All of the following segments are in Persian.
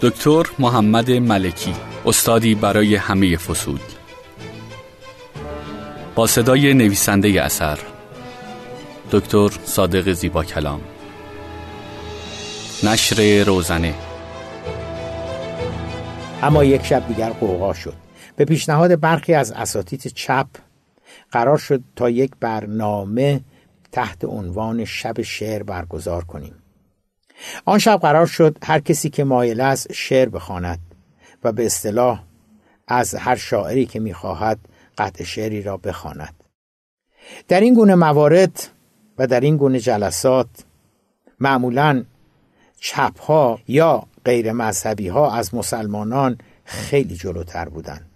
دکتر محمد ملکی استادی برای همه فسود با صدای نویسنده اثر دکتر صادق زیبا کلام نشر روزنه اما یک شب دیگر قوقا شد به پیشنهاد برخی از اساتید چپ قرار شد تا یک برنامه تحت عنوان شب شعر برگزار کنیم آن شب قرار شد هر کسی که مایل است شعر بخواند و به اصطلاح از هر شاعری که میخواهد قطع شعری را بخواند در این گونه موارد و در این گونه جلسات معمولا چپ ها یا غیر مذهبی ها از مسلمانان خیلی جلوتر بودند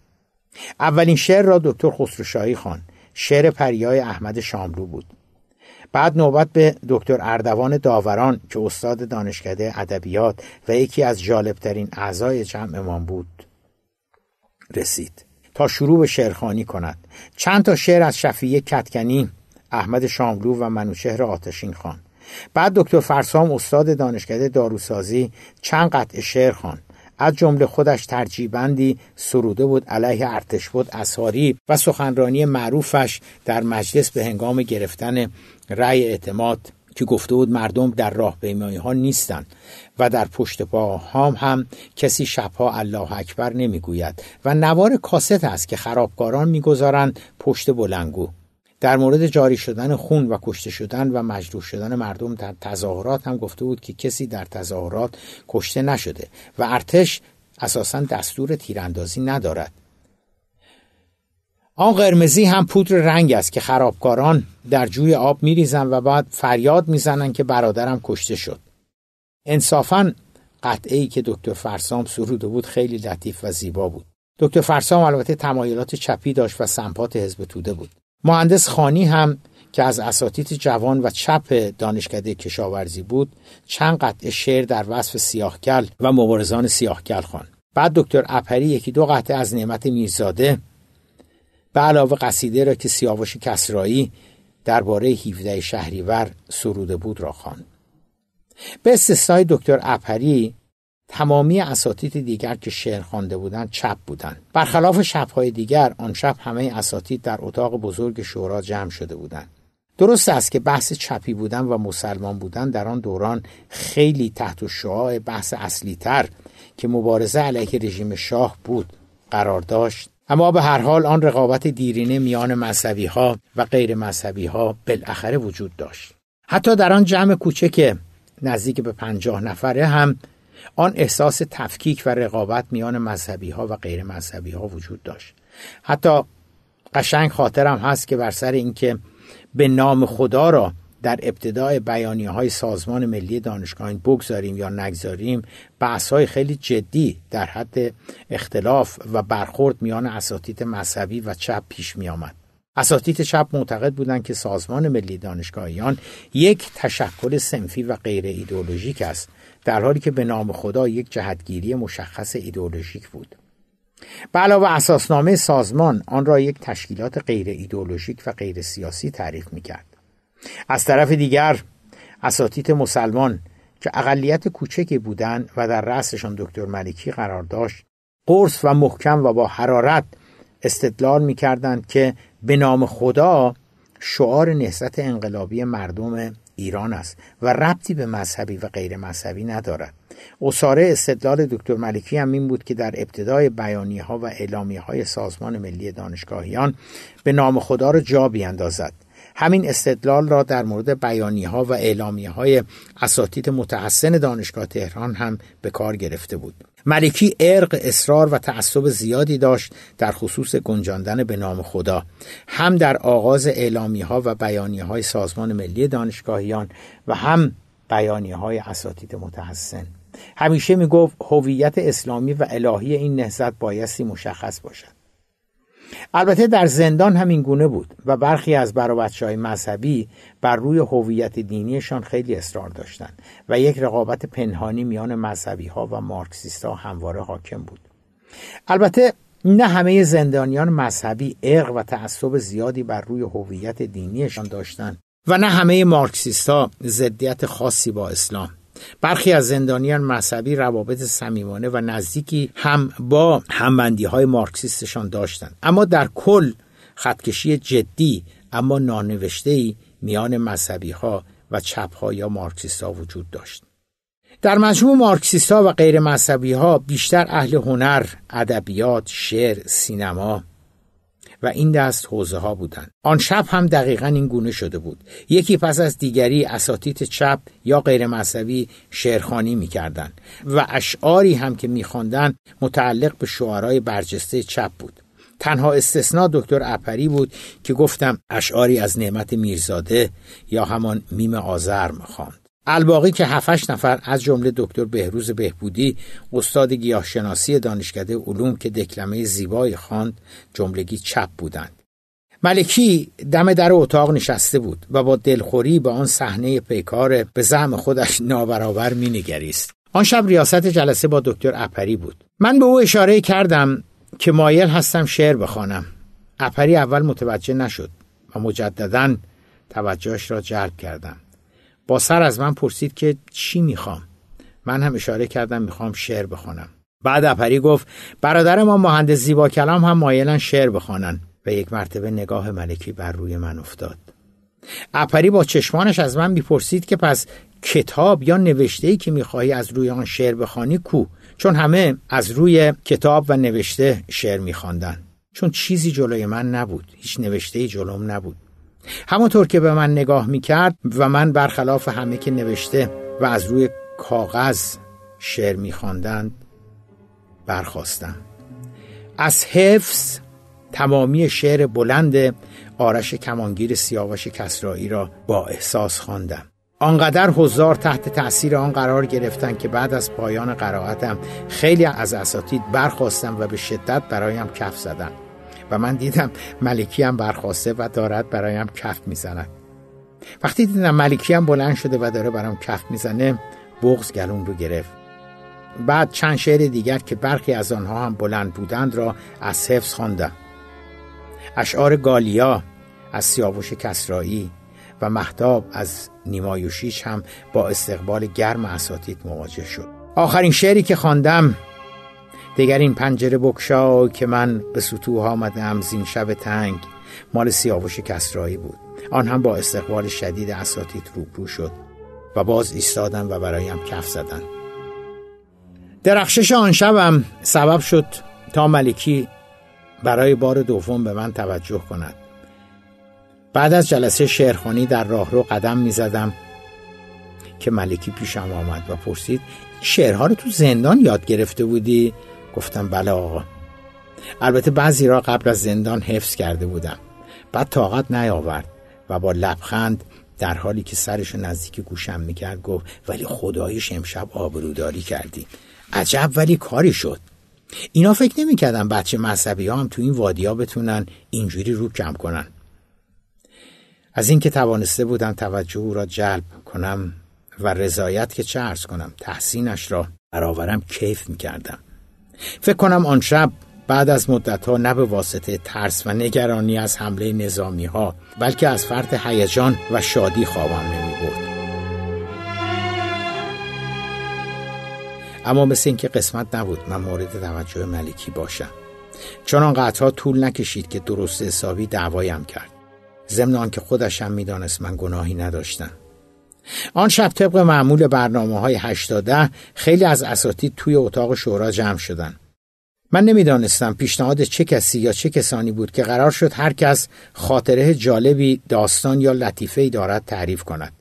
اولین شعر را دکتر خسروشاهی خان شعر پریای احمد شاملو بود بعد نوبت به دکتر اردوان داوران که استاد دانشکده ادبیات و یکی از جالبترین اعضای جمعمان بود رسید تا شروع به شعرخانی کند چند تا شعر از شفیه کتکنی احمد شاملو و منوچهر آتشین خان بعد دکتر فرسام استاد دانشکده داروسازی چند قطع شعر خان از جمله خودش ترجیبندی سروده بود علیه ارتش بود اساری و سخنرانی معروفش در مجلس به هنگام گرفتن رأی اعتماد که گفته بود مردم در راه ها نیستند و در پشت پا هم هم کسی شبها الله اکبر نمیگوید و نوار کاست است که خرابکاران میگذارند پشت بلنگو در مورد جاری شدن خون و کشته شدن و مجروح شدن مردم در تظاهرات هم گفته بود که کسی در تظاهرات کشته نشده و ارتش اساسا دستور تیراندازی ندارد آن قرمزی هم پودر رنگ است که خرابکاران در جوی آب میریزن و بعد فریاد میزنن که برادرم کشته شد انصافا قطعه که دکتر فرسام سروده بود خیلی لطیف و زیبا بود دکتر فرسام البته تمایلات چپی داشت و سمپات حزب توده بود مهندس خانی هم که از اساتید جوان و چپ دانشکده کشاورزی بود چند قطعه شعر در وصف سیاهکل و مبارزان سیاهکل خوان بعد دکتر اپری یکی دو قطعه از نعمت میرزاده به علاوه قصیده را که سیاوش کسرایی درباره 17 شهریور سروده بود را خواند. به استثنای دکتر اپری تمامی اساتید دیگر که شعر خوانده بودند چپ بودند برخلاف شبهای دیگر آن شب همه اساتید در اتاق بزرگ شورا جمع شده بودند درست است که بحث چپی بودن و مسلمان بودن در آن دوران خیلی تحت و شعاع بحث اصلی تر که مبارزه علیه رژیم شاه بود قرار داشت اما به هر حال آن رقابت دیرینه میان مذهبی ها و غیر مذهبی ها بالاخره وجود داشت حتی در آن جمع کوچک نزدیک به پنجاه نفره هم آن احساس تفکیک و رقابت میان مذهبی ها و غیر مذهبی ها وجود داشت حتی قشنگ خاطرم هست که بر سر اینکه به نام خدا را در ابتدای بیانی های سازمان ملی دانشگاه بگذاریم یا نگذاریم بحث های خیلی جدی در حد اختلاف و برخورد میان اساتید مذهبی و چپ پیش می آمد. اساتید چپ معتقد بودند که سازمان ملی دانشگاهیان یک تشکل سنفی و غیر ایدولوژیک است در حالی که به نام خدا یک جهتگیری مشخص ایدولوژیک بود به علاوه اساسنامه سازمان آن را یک تشکیلات غیر ایدولوژیک و غیر سیاسی تعریف می از طرف دیگر اساتید مسلمان که اقلیت کوچکی بودند و در رأسشان دکتر ملکی قرار داشت قرص و محکم و با حرارت استدلال میکردند که به نام خدا شعار نهضت انقلابی مردم ایران است و ربطی به مذهبی و غیر مذهبی ندارد اصاره استدلال دکتر ملکی هم این بود که در ابتدای بیانیه ها و اعلامیه های سازمان ملی دانشگاهیان به نام خدا را جا بیاندازد همین استدلال را در مورد بیانی ها و اعلامی های اساتید متحسن دانشگاه تهران هم به کار گرفته بود ملکی ارق اصرار و تعصب زیادی داشت در خصوص گنجاندن به نام خدا هم در آغاز اعلامی ها و بیانی های سازمان ملی دانشگاهیان و هم بیانی های اساتید متحسن همیشه می هویت اسلامی و الهی این نهضت بایستی مشخص باشد البته در زندان همین گونه بود و برخی از برابطش های مذهبی بر روی هویت دینیشان خیلی اصرار داشتند و یک رقابت پنهانی میان مذهبی ها و مارکسیست ها همواره حاکم بود البته نه همه زندانیان مذهبی اغ و تعصب زیادی بر روی هویت دینیشان داشتند و نه همه مارکسیست ها زدیت خاصی با اسلام برخی از زندانیان مذهبی روابط صمیمانه و نزدیکی هم با همبندی های مارکسیستشان داشتند اما در کل خطکشی جدی اما نانوشته ای میان مذهبی ها و چپ ها یا مارکسیست ها وجود داشت در مجموع مارکسیست ها و غیر مذهبی ها بیشتر اهل هنر، ادبیات، شعر، سینما و این دست حوزه ها بودند آن شب هم دقیقا این گونه شده بود یکی پس از دیگری اساتید چپ یا غیر مذهبی شعرخانی میکردند و اشعاری هم که میخواندند متعلق به شعرای برجسته چپ بود تنها استثنا دکتر اپری بود که گفتم اشعاری از نعمت میرزاده یا همان میم آذر خواند. الباقی که 7 نفر از جمله دکتر بهروز بهبودی استاد گیاهشناسی دانشکده علوم که دکلمه زیبایی خواند جملگی چپ بودند ملکی دم در اتاق نشسته بود و با دلخوری به آن صحنه پیکار به زعم خودش نابرابر مینگریست آن شب ریاست جلسه با دکتر اپری بود من به او اشاره کردم که مایل هستم شعر بخوانم اپری اول متوجه نشد و مجددا توجهش را جلب کردم با سر از من پرسید که چی میخوام من هم اشاره کردم میخوام شعر بخوانم بعد اپری گفت برادر ما مهندس زیبا کلام هم مایلن شعر بخوانن و یک مرتبه نگاه ملکی بر روی من افتاد اپری با چشمانش از من میپرسید که پس کتاب یا نوشته ای که میخواهی از روی آن شعر بخوانی کو چون همه از روی کتاب و نوشته شعر میخواندن چون چیزی جلوی من نبود هیچ نوشته ای جلوم نبود همانطور که به من نگاه می کرد و من برخلاف همه که نوشته و از روی کاغذ شعر می خواندند برخواستم از حفظ تمامی شعر بلند آرش کمانگیر سیاوش کسرایی را با احساس خواندم آنقدر حضار تحت تاثیر آن قرار گرفتن که بعد از پایان قرائتم خیلی از اساتید برخواستم و به شدت برایم کف زدند و من دیدم ملکی هم برخواسته و دارد برایم کف میزند وقتی دیدم ملکی هم بلند شده و داره برام کف میزنه بغز گلون رو گرفت بعد چند شعر دیگر که برخی از آنها هم بلند بودند را از حفظ خواندم اشعار گالیا از سیاوش کسرایی و محتاب از نیمایوشیش هم با استقبال گرم اساتید مواجه شد آخرین شعری که خواندم دیگر این پنجره بکشا که من به سطوح آمدم زین شب تنگ مال سیاوش کسرایی بود آن هم با استقبال شدید اساتید روبرو شد و باز ایستادن و برایم کف زدن درخشش آن شبم سبب شد تا ملکی برای بار دوم به من توجه کند بعد از جلسه شعرخانی در راهرو قدم می زدم که ملکی پیشم آمد و پرسید شعرها رو تو زندان یاد گرفته بودی گفتم بله آقا البته بعضی را قبل از زندان حفظ کرده بودم بعد طاقت نیاورد و با لبخند در حالی که سرش نزدیک گوشم میکرد گفت ولی خدایش امشب آبروداری کردی عجب ولی کاری شد اینا فکر نمیکردن بچه مذهبی هم تو این وادیا بتونن اینجوری رو کم کنن از اینکه توانسته بودم توجه او را جلب کنم و رضایت که چه ارز کنم تحسینش را برآورم کیف میکردم فکر کنم آن شب بعد از مدت ها نه به واسطه ترس و نگرانی از حمله نظامی ها بلکه از فرط هیجان و شادی خوابم نمی برد اما مثل اینکه قسمت نبود من مورد توجه ملکی باشم چون آن قطعها طول نکشید که درست حسابی دعوایم کرد ضمن که خودشم میدانست من گناهی نداشتم آن شب طبق معمول برنامه های 80 خیلی از اساتید توی اتاق شورا جمع شدن. من نمیدانستم پیشنهاد چه کسی یا چه کسانی بود که قرار شد هر کس خاطره جالبی داستان یا لطیفه دارد تعریف کند.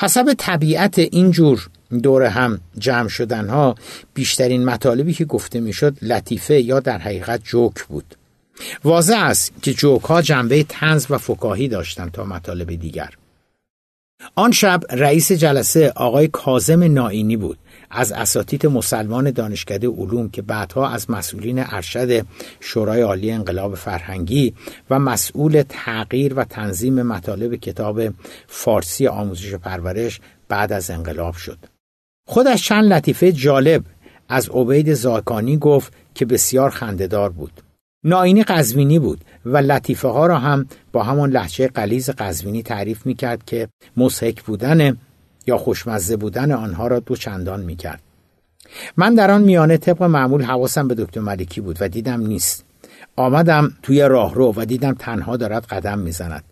حسب طبیعت اینجور دور هم جمع شدن ها بیشترین مطالبی که گفته میشد لطیفه یا در حقیقت جوک بود. واضح است که جوک ها جنبه تنز و فکاهی داشتند تا مطالب دیگر. آن شب رئیس جلسه آقای کازم نائینی بود از اساتید مسلمان دانشکده علوم که بعدها از مسئولین ارشد شورای عالی انقلاب فرهنگی و مسئول تغییر و تنظیم مطالب کتاب فارسی آموزش و پرورش بعد از انقلاب شد خودش چند لطیفه جالب از عبید زاکانی گفت که بسیار خندهدار بود ناینی قزوینی بود و لطیفه ها را هم با همان لحجه قلیز قزوینی تعریف می کرد که مسحک بودن یا خوشمزه بودن آنها را دو چندان می کرد. من در آن میانه طبق معمول حواسم به دکتر ملکی بود و دیدم نیست. آمدم توی راهرو و دیدم تنها دارد قدم میزند.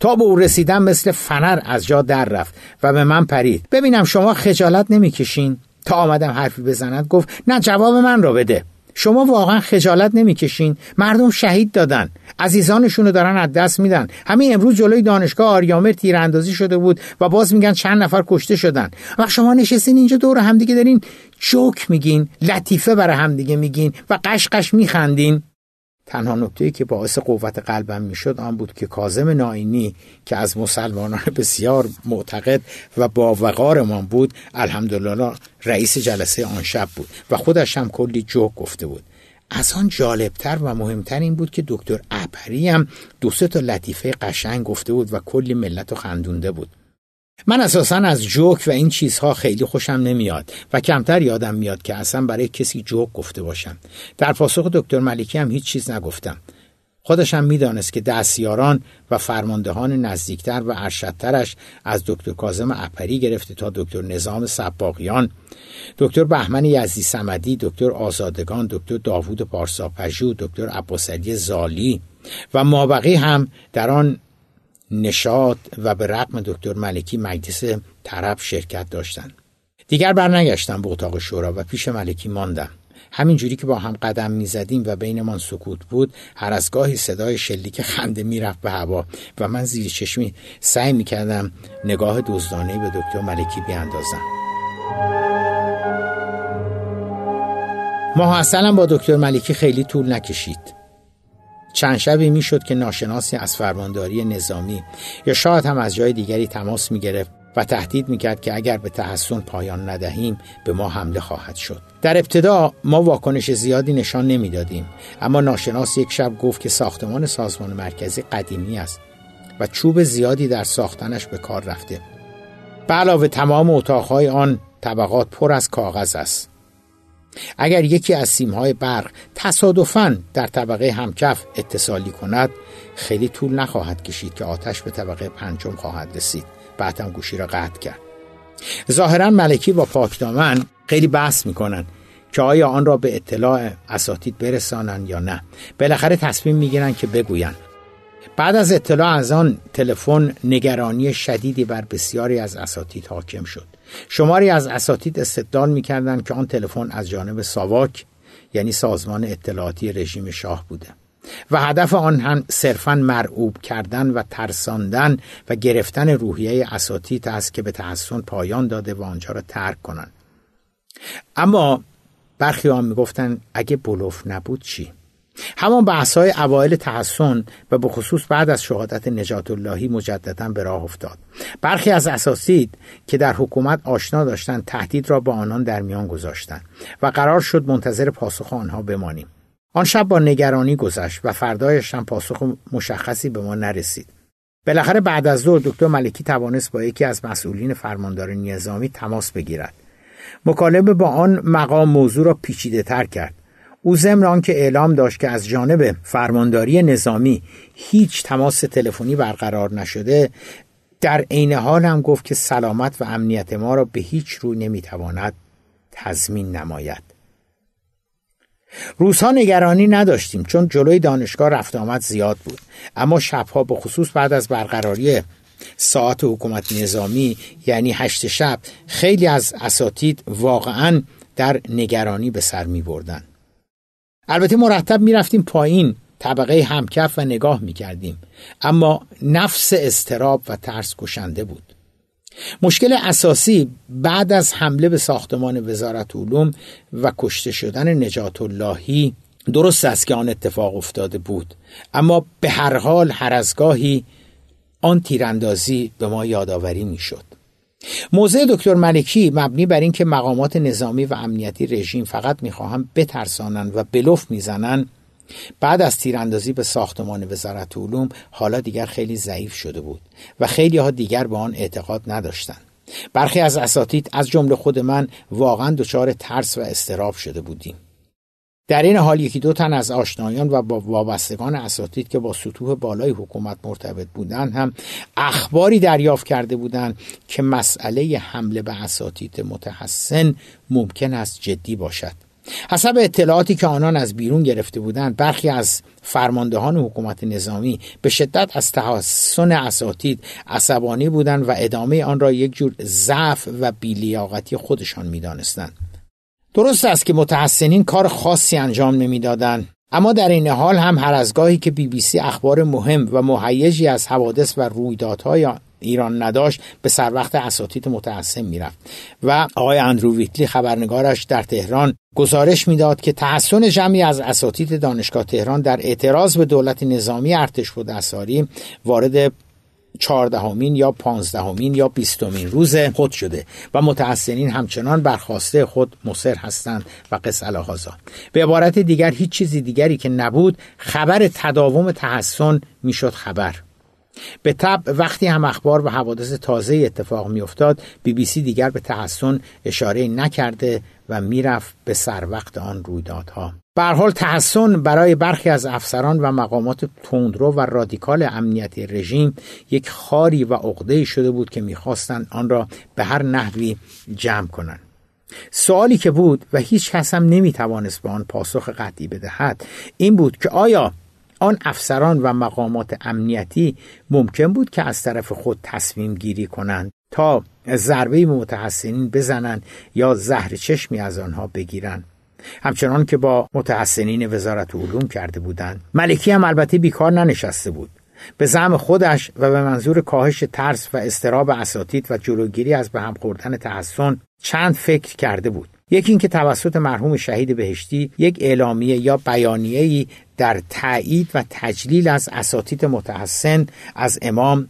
تا به او رسیدم مثل فنر از جا در رفت و به من پرید. ببینم شما خجالت نمیکشین؟ تا آمدم حرفی بزند گفت نه جواب من را بده. شما واقعا خجالت نمیکشین مردم شهید دادن عزیزانشون رو دارن از دست میدن همین امروز جلوی دانشگاه آریامر تیراندازی شده بود و باز میگن چند نفر کشته شدن و شما نشستین اینجا دور همدیگه دارین جوک میگین لطیفه برای همدیگه میگین و قشقش میخندین تنها نکته که باعث قوت قلبم میشد آن بود که کازم ناینی که از مسلمانان بسیار معتقد و با من بود الحمدلله رئیس جلسه آن شب بود و خودش هم کلی جوک گفته بود از آن جالبتر و مهمتر این بود که دکتر اپری هم دو تا لطیفه قشنگ گفته بود و کلی ملت رو خندونده بود من اساسا از جوک و این چیزها خیلی خوشم نمیاد و کمتر یادم میاد که اصلا برای کسی جوک گفته باشم در پاسخ دکتر ملکی هم هیچ چیز نگفتم خودشم میدانست که دستیاران و فرماندهان نزدیکتر و ارشدترش از دکتر کازم اپری گرفته تا دکتر نظام سباقیان دکتر بهمن یزدی سمدی دکتر آزادگان دکتر داوود پارساپژو دکتر عباسعلی زالی و مابقی هم در آن نشاد و به رقم دکتر ملکی مجلس طرف شرکت داشتند. دیگر برنگشتم به اتاق شورا و پیش ملکی ماندم. همین جوری که با هم قدم میزدیم و بینمان سکوت بود هر از گاهی صدای شلیک خنده میرفت به هوا و من زیر چشمی سعی میکردم نگاه دزدانه به دکتر ملکی بیاندازم محاصلم با دکتر ملکی خیلی طول نکشید چند شبی میشد که ناشناسی از فرمانداری نظامی یا شاید هم از جای دیگری تماس می گرفت و تهدید میکرد که اگر به تحسن پایان ندهیم به ما حمله خواهد شد در ابتدا ما واکنش زیادی نشان نمیدادیم اما ناشناس یک شب گفت که ساختمان سازمان مرکزی قدیمی است و چوب زیادی در ساختنش به کار رفته به علاوه تمام اتاقهای آن طبقات پر از کاغذ است اگر یکی از سیمهای برق تصادفاً در طبقه همکف اتصالی کند خیلی طول نخواهد کشید که آتش به طبقه پنجم خواهد رسید هم گوشی را قطع کرد ظاهرا ملکی و پاکدامن خیلی بحث میکنن که آیا آن را به اطلاع اساتید برسانند یا نه بالاخره تصمیم میگیرند که بگویند بعد از اطلاع از آن تلفن نگرانی شدیدی بر بسیاری از اساتید حاکم شد شماری از اساتید استدلال میکردند که آن تلفن از جانب ساواک یعنی سازمان اطلاعاتی رژیم شاه بوده و هدف آن هم صرفا مرعوب کردن و ترساندن و گرفتن روحیه اساتید است که به تحسن پایان داده و آنجا را ترک کنند اما برخی هم میگفتند اگه بلوف نبود چی همان بحث های اوایل تحسن و به خصوص بعد از شهادت نجات اللهی مجددا به راه افتاد برخی از اساسید که در حکومت آشنا داشتند تهدید را با آنان در میان گذاشتند و قرار شد منتظر پاسخ آنها بمانیم آن شب با نگرانی گذشت و فردایش هم پاسخ مشخصی به ما نرسید بالاخره بعد از ظهر دکتر ملکی توانست با یکی از مسئولین فرماندار نظامی تماس بگیرد مکالمه با آن مقام موضوع را پیچیده تر کرد او ضمن آنکه اعلام داشت که از جانب فرمانداری نظامی هیچ تماس تلفنی برقرار نشده در عین حال هم گفت که سلامت و امنیت ما را به هیچ روی نمیتواند تضمین نماید روزها نگرانی نداشتیم چون جلوی دانشگاه رفت آمد زیاد بود اما شبها به خصوص بعد از برقراری ساعت حکومت نظامی یعنی هشت شب خیلی از اساتید واقعا در نگرانی به سر می بردن. البته مرتب میرفتیم پایین طبقه همکف و نگاه میکردیم اما نفس استراب و ترس کشنده بود مشکل اساسی بعد از حمله به ساختمان وزارت علوم و کشته شدن نجات اللهی درست است که آن اتفاق افتاده بود اما به هر حال هر از آن تیراندازی به ما یادآوری میشد موضع دکتر ملکی مبنی بر اینکه مقامات نظامی و امنیتی رژیم فقط میخواهم بترسانند و بلوف میزنند بعد از تیراندازی به ساختمان وزارت علوم حالا دیگر خیلی ضعیف شده بود و خیلی ها دیگر به آن اعتقاد نداشتند برخی از اساتید از جمله خود من واقعا دچار ترس و استراب شده بودیم در این حال یکی دو تن از آشنایان و با وابستگان اساتید که با سطوح بالای حکومت مرتبط بودند هم اخباری دریافت کرده بودند که مسئله حمله به اساتید متحسن ممکن است جدی باشد حسب اطلاعاتی که آنان از بیرون گرفته بودند برخی از فرماندهان حکومت نظامی به شدت از تحسن اساتید عصبانی بودند و ادامه آن را یک جور ضعف و بیلیاقتی خودشان میدانستند درست است که متحسنین کار خاصی انجام نمیدادند اما در این حال هم هر از گاهی که بی بی سی اخبار مهم و مهیجی از حوادث و رویدادهای ایران نداشت به سر وقت اساتید می میرفت و آقای اندرو ویتلی خبرنگارش در تهران گزارش میداد که تحسن جمعی از اساتید دانشگاه تهران در اعتراض به دولت نظامی ارتش و دستاری وارد چهاردهمین یا پانزدهمین یا بیستمین روز خود شده و متحسنین همچنان برخواسته خود مصر هستند و قص الهازا به عبارت دیگر هیچ چیزی دیگری که نبود خبر تداوم تحسن میشد خبر به طب وقتی هم اخبار و حوادث تازه اتفاق میافتاد بی بی سی دیگر به تحسن اشاره نکرده و میرفت به سر وقت آن رویدادها به حال تحسن برای برخی از افسران و مقامات تندرو و رادیکال امنیتی رژیم یک خاری و عقده شده بود که میخواستند آن را به هر نحوی جمع کنند سوالی که بود و هیچ کس هم نمیتوانست به آن پاسخ قطعی بدهد این بود که آیا آن افسران و مقامات امنیتی ممکن بود که از طرف خود تصمیم گیری کنند تا ضربه متحسنین بزنند یا زهر چشمی از آنها بگیرند همچنان که با متحسنین وزارت علوم کرده بودند ملکی هم البته بیکار ننشسته بود به زعم خودش و به منظور کاهش ترس و استراب اساتید و جلوگیری از به هم خوردن تحسن چند فکر کرده بود یکی اینکه توسط مرحوم شهید بهشتی یک اعلامیه یا بیانیه‌ای در تایید و تجلیل از اساتید متحسن از امام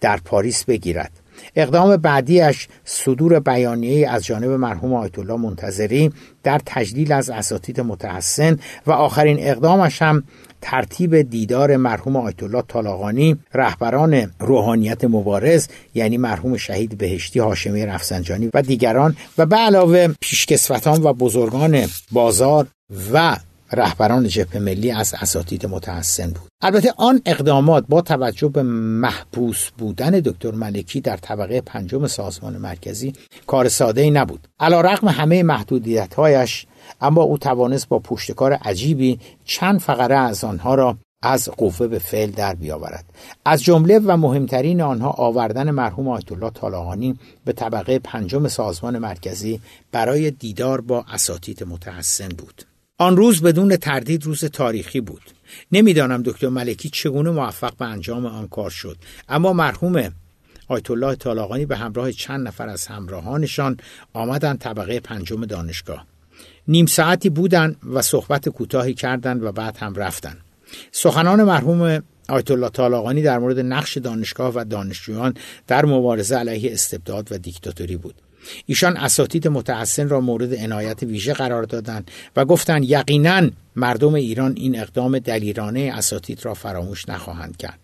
در پاریس بگیرد اقدام بعدیش صدور بیانیه از جانب مرحوم آیت الله منتظری در تجلیل از اساتید متحسن و آخرین اقدامش هم ترتیب دیدار مرحوم آیت الله طالاقانی رهبران روحانیت مبارز یعنی مرحوم شهید بهشتی هاشمی رفسنجانی و دیگران و به علاوه پیشکسوتان و بزرگان بازار و رهبران جبهه ملی از اساتید متحسن بود البته آن اقدامات با توجه به محبوس بودن دکتر ملکی در طبقه پنجم سازمان مرکزی کار ساده ای نبود علا رقم همه محدودیت هایش اما او توانست با پشتکار عجیبی چند فقره از آنها را از قوه به فعل در بیاورد از جمله و مهمترین آنها آوردن مرحوم آیت الله طالقانی به طبقه پنجم سازمان مرکزی برای دیدار با اساتید متحسن بود آن روز بدون تردید روز تاریخی بود نمیدانم دکتر ملکی چگونه موفق به انجام آن کار شد اما مرحوم آیت الله طالاقانی به همراه چند نفر از همراهانشان آمدند طبقه پنجم دانشگاه نیم ساعتی بودند و صحبت کوتاهی کردند و بعد هم رفتند سخنان مرحوم آیت الله طالاقانی در مورد نقش دانشگاه و دانشجویان در مبارزه علیه استبداد و دیکتاتوری بود ایشان اساتید متحسن را مورد عنایت ویژه قرار دادند و گفتند یقینا مردم ایران این اقدام دلیرانه اساتید را فراموش نخواهند کرد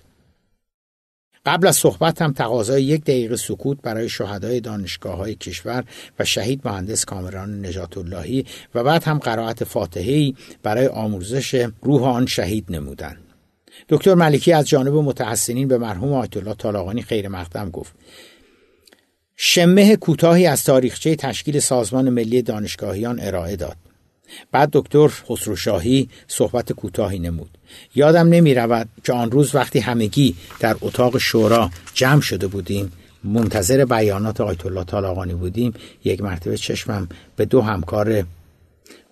قبل از صحبت هم تقاضای یک دقیقه سکوت برای شهدای دانشگاه های کشور و شهید مهندس کامران نجات اللهی و بعد هم قرائت فاتحه‌ای برای آموزش روح آن شهید نمودند. دکتر ملکی از جانب متحسنین به مرحوم آیت الله طالقانی خیر مقدم گفت شمه کوتاهی از تاریخچه تشکیل سازمان ملی دانشگاهیان ارائه داد. بعد دکتر خسروشاهی صحبت کوتاهی نمود. یادم نمی رود که آن روز وقتی همگی در اتاق شورا جمع شده بودیم منتظر بیانات آیت الله طالاقانی بودیم یک مرتبه چشمم به دو همکار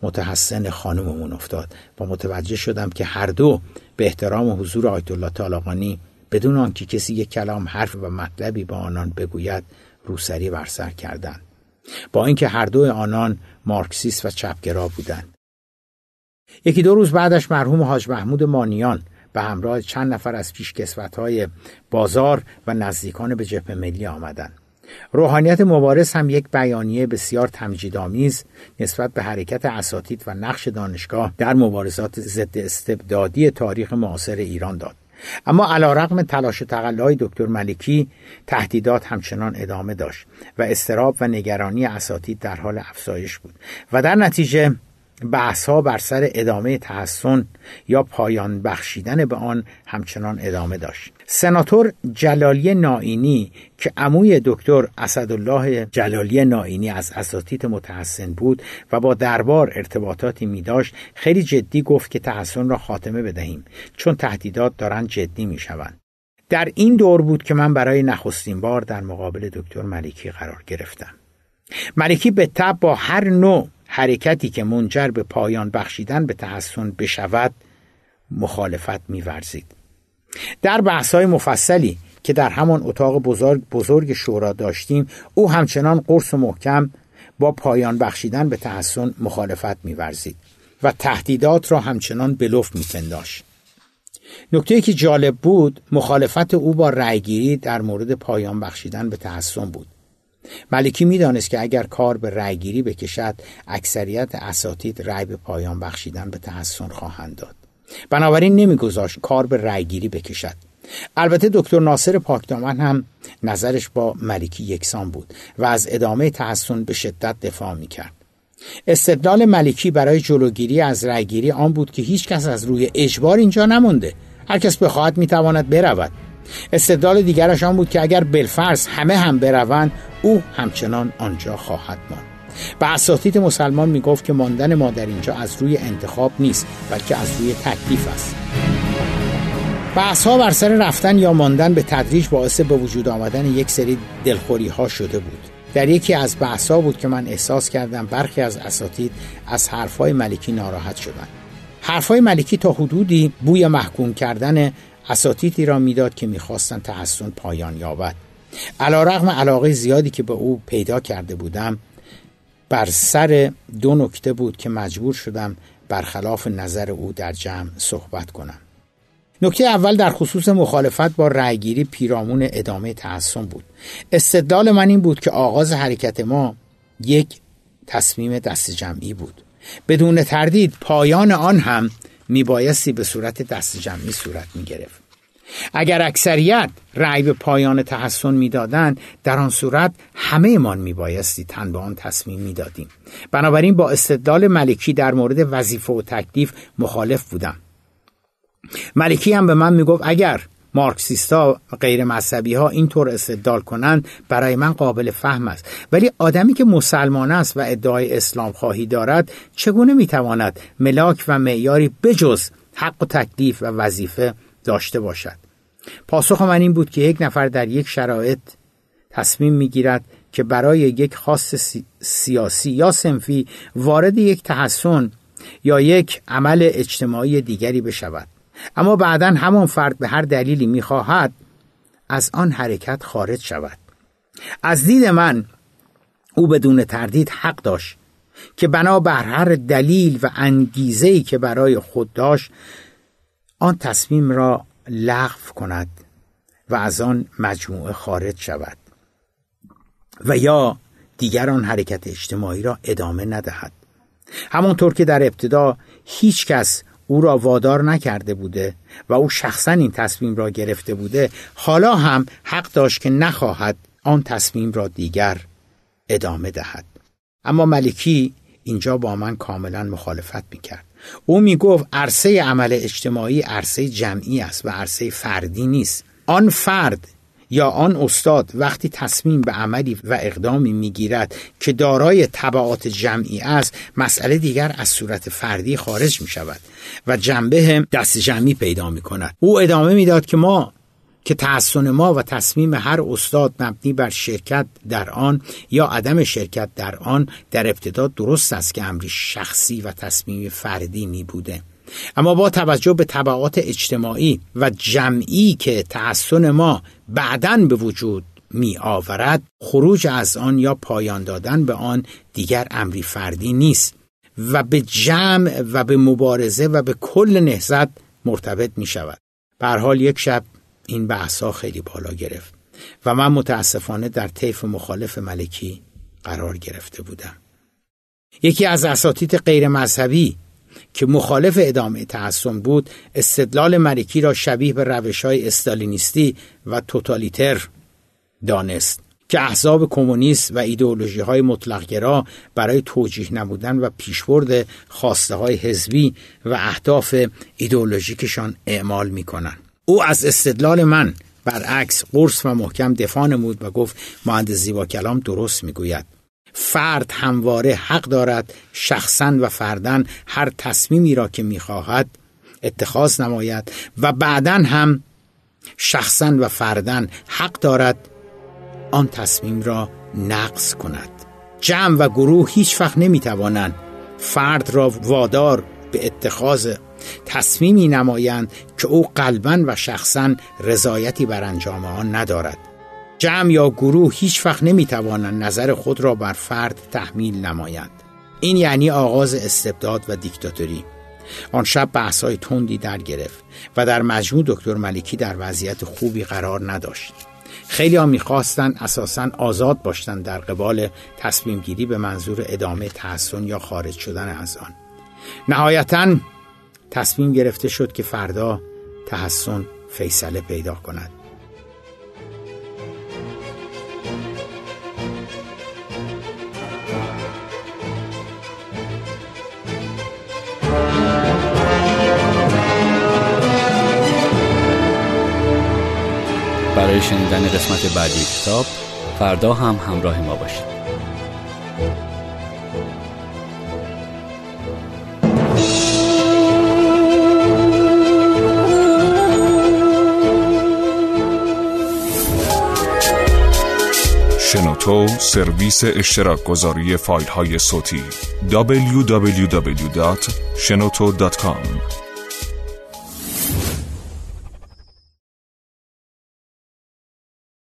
متحسن خانممون افتاد و متوجه شدم که هر دو به احترام و حضور آیت الله طالاقانی بدون آنکه کسی یک کلام حرف و مطلبی با آنان بگوید روسری بر سر کردند با اینکه هر دو آنان مارکسیست و چپگرا بودند یکی دو روز بعدش مرحوم حاج محمود مانیان به همراه چند نفر از پیشکسوتهای بازار و نزدیکان به جبهه ملی آمدند روحانیت مبارز هم یک بیانیه بسیار تمجیدآمیز نسبت به حرکت اساتید و نقش دانشگاه در مبارزات ضد استبدادی تاریخ معاصر ایران داد اما رقم تلاش و تقلای دکتر ملکی تهدیدات همچنان ادامه داشت و استراب و نگرانی اساتید در حال افزایش بود و در نتیجه بحث ها بر سر ادامه تحسن یا پایان بخشیدن به آن همچنان ادامه داشت سناتور جلالی نائینی که عموی دکتر اسدالله جلالی نائینی از اساتید متحسن بود و با دربار ارتباطاتی می داشت خیلی جدی گفت که تحسن را خاتمه بدهیم چون تهدیدات دارن جدی می شوند در این دور بود که من برای نخستین بار در مقابل دکتر ملکی قرار گرفتم ملکی به تب با هر نوع حرکتی که منجر به پایان بخشیدن به تحسن بشود مخالفت میورزید در بحثهای مفصلی که در همان اتاق بزرگ, بزرگ شورا داشتیم او همچنان قرص و محکم با پایان بخشیدن به تحسن مخالفت میورزید و تهدیدات را همچنان بلوف میپنداشت نکته که جالب بود مخالفت او با رأیگیری در مورد پایان بخشیدن به تحسن بود ملکی میدانست که اگر کار به رأیگیری بکشد اکثریت اساتید رأی به پایان بخشیدن به تحسن خواهند داد بنابراین نمیگذاشت کار به رأیگیری بکشد البته دکتر ناصر پاکدامن هم نظرش با ملکی یکسان بود و از ادامه تحسن به شدت دفاع میکرد استدلال ملکی برای جلوگیری از رأیگیری آن بود که هیچ کس از روی اجبار اینجا نمانده هر کس بخواهد میتواند برود استدلال دیگرش آن بود که اگر بلفرس همه هم بروند او همچنان آنجا خواهد ماند و اساتید مسلمان میگفت که ماندن ما در اینجا از روی انتخاب نیست بلکه از روی تکلیف است بحث ها بر سر رفتن یا ماندن به تدریج باعث به وجود آمدن یک سری دلخوری ها شده بود در یکی از بحث ها بود که من احساس کردم برخی از اساتید از حرف های ملکی ناراحت شدند حرفهای ملکی تا حدودی بوی محکوم کردن اساتیدی را میداد که میخواستند تحسن پایان یابد علا رغم علاقه زیادی که به او پیدا کرده بودم بر سر دو نکته بود که مجبور شدم برخلاف نظر او در جمع صحبت کنم نکته اول در خصوص مخالفت با رأیگیری پیرامون ادامه تحسن بود استدلال من این بود که آغاز حرکت ما یک تصمیم دست جمعی بود بدون تردید پایان آن هم میبایستی به صورت دست جمعی صورت میگرفت اگر اکثریت رأی به پایان تحسن میدادند در آن صورت همهمان میبایستی تن به آن تصمیم میدادیم بنابراین با استدلال ملکی در مورد وظیفه و تکلیف مخالف بودم ملکی هم به من میگفت اگر مارکسیستا و غیر مذهبی ها اینطور استدلال کنند برای من قابل فهم است ولی آدمی که مسلمان است و ادعای اسلام خواهی دارد چگونه میتواند ملاک و معیاری بجز حق و تکلیف و وظیفه داشته باشد پاسخ من این بود که یک نفر در یک شرایط تصمیم میگیرد که برای یک خاص سیاسی یا سنفی وارد یک تحسن یا یک عمل اجتماعی دیگری بشود اما بعدا همان فرد به هر دلیلی میخواهد از آن حرکت خارج شود از دید من او بدون تردید حق داشت که بنا بر هر دلیل و ای که برای خود داشت آن تصمیم را لغو کند و از آن مجموعه خارج شود و یا دیگر آن حرکت اجتماعی را ادامه ندهد همانطور که در ابتدا هیچ کس او را وادار نکرده بوده و او شخصا این تصمیم را گرفته بوده حالا هم حق داشت که نخواهد آن تصمیم را دیگر ادامه دهد اما ملکی اینجا با من کاملا مخالفت میکرد او میگفت عرصه عمل اجتماعی عرصه جمعی است و عرصه فردی نیست آن فرد یا آن استاد وقتی تصمیم به عملی و اقدامی میگیرد که دارای طبعات جمعی است مسئله دیگر از صورت فردی خارج می شود و جنبه هم دست جمعی پیدا می کند او ادامه میداد که ما که تحسن ما و تصمیم هر استاد مبنی بر شرکت در آن یا عدم شرکت در آن در ابتدا درست است که امری شخصی و تصمیم فردی می بوده اما با توجه به طبعات اجتماعی و جمعی که تحسن ما بعدا به وجود می آورد خروج از آن یا پایان دادن به آن دیگر امری فردی نیست و به جمع و به مبارزه و به کل نهزت مرتبط می شود حال یک شب این بحث خیلی بالا گرفت و من متاسفانه در طیف مخالف ملکی قرار گرفته بودم یکی از اساتید غیر مذهبی که مخالف ادامه تحسن بود استدلال ملکی را شبیه به روش های استالینیستی و توتالیتر دانست که احزاب کمونیست و ایدئولوژی های مطلقگرا برای توجیه نبودن و پیشبرد خواسته های حزبی و اهداف ایدئولوژیکشان اعمال می کنن. او از استدلال من برعکس قرص و محکم دفاع نمود و گفت مهند زیبا کلام درست میگوید فرد همواره حق دارد شخصا و فردن هر تصمیمی را که میخواهد اتخاذ نماید و بعدا هم شخصا و فردن حق دارد آن تصمیم را نقض کند جمع و گروه هیچ وقت توانند فرد را وادار به اتخاذ تصمیمی نمایند که او قلبا و شخصا رضایتی بر انجام آن ندارد جمع یا گروه هیچ وقت نمی توانند نظر خود را بر فرد تحمیل نمایند این یعنی آغاز استبداد و دیکتاتوری آن شب بحثای تندی در گرفت و در مجموع دکتر ملکی در وضعیت خوبی قرار نداشت خیلی ها میخواستند اساسا آزاد باشند در قبال تصمیم گیری به منظور ادامه تحسن یا خارج شدن از آن نهایتا تصمیم گرفته شد که فردا تحسن فیصله پیدا کند برای شنیدن قسمت بعدی کتاب فردا هم همراه ما باشید شنوتو سرویس اشتراک گذاری فایل های صوتی www.shenoto.com